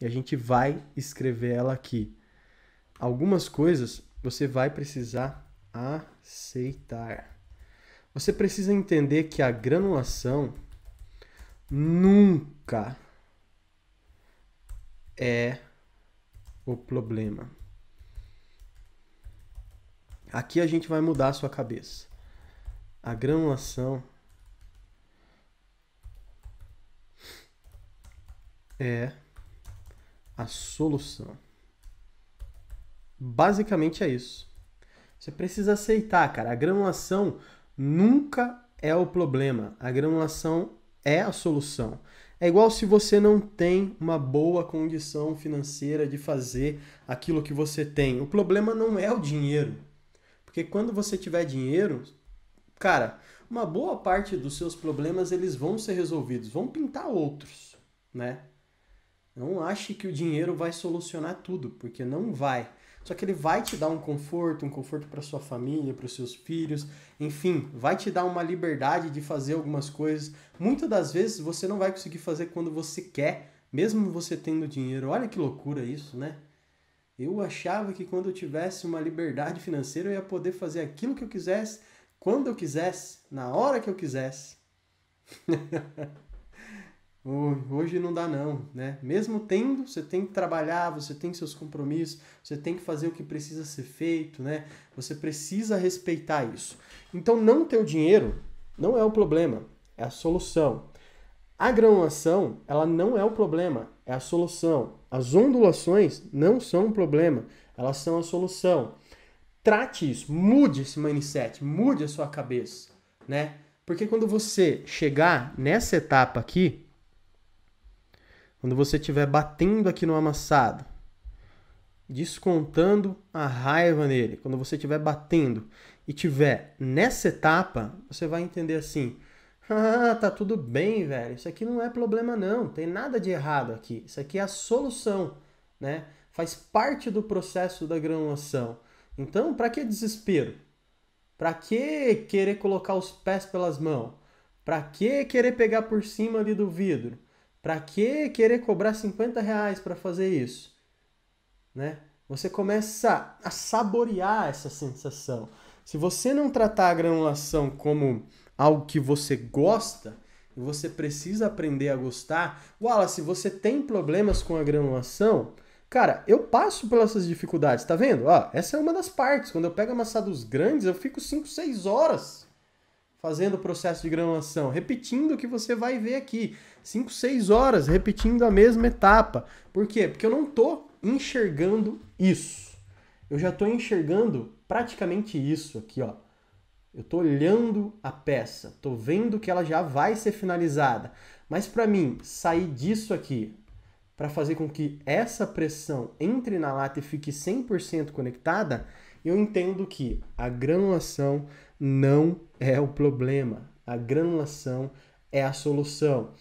e a gente vai escrever ela aqui. Algumas coisas você vai precisar aceitar. Você precisa entender que a granulação nunca é o problema. Aqui a gente vai mudar a sua cabeça. A granulação é a solução. Basicamente é isso. Você precisa aceitar, cara. A granulação nunca é o problema. A granulação é a solução. É igual se você não tem uma boa condição financeira de fazer aquilo que você tem. O problema não é o dinheiro. Porque quando você tiver dinheiro, cara, uma boa parte dos seus problemas eles vão ser resolvidos, vão pintar outros, né? Não ache que o dinheiro vai solucionar tudo, porque não vai. Só que ele vai te dar um conforto, um conforto para sua família, para os seus filhos, enfim, vai te dar uma liberdade de fazer algumas coisas. Muitas das vezes você não vai conseguir fazer quando você quer, mesmo você tendo dinheiro. Olha que loucura isso, né? Eu achava que quando eu tivesse uma liberdade financeira eu ia poder fazer aquilo que eu quisesse, quando eu quisesse, na hora que eu quisesse. hoje não dá não, né? Mesmo tendo, você tem que trabalhar, você tem seus compromissos, você tem que fazer o que precisa ser feito, né? Você precisa respeitar isso. Então não ter o dinheiro não é o problema, é a solução. A granulação, ela não é o problema, é a solução. As ondulações não são um problema, elas são a solução. Trate isso, mude esse mindset, mude a sua cabeça, né? Porque quando você chegar nessa etapa aqui, quando você estiver batendo aqui no amassado, descontando a raiva nele, quando você estiver batendo e tiver nessa etapa, você vai entender assim: ah, tá tudo bem, velho. Isso aqui não é problema não, tem nada de errado aqui. Isso aqui é a solução, né? Faz parte do processo da granulação. Então, para que desespero? Para que querer colocar os pés pelas mãos? Para que querer pegar por cima ali do vidro? Para que querer cobrar 50 reais para fazer isso? Né? Você começa a saborear essa sensação. Se você não tratar a granulação como algo que você gosta e você precisa aprender a gostar, Wallace, você tem problemas com a granulação? Cara, eu passo pelas essas dificuldades, tá vendo? Ó, essa é uma das partes. Quando eu pego amassados grandes, eu fico 5, 6 horas fazendo o processo de granulação, repetindo o que você vai ver aqui, 5, 6 horas repetindo a mesma etapa. Por quê? Porque eu não estou enxergando isso. Eu já estou enxergando praticamente isso aqui, ó. Eu estou olhando a peça, estou vendo que ela já vai ser finalizada. Mas para mim, sair disso aqui para fazer com que essa pressão entre na lata e fique 100% conectada, eu entendo que a granulação não é o problema. A granulação é a solução.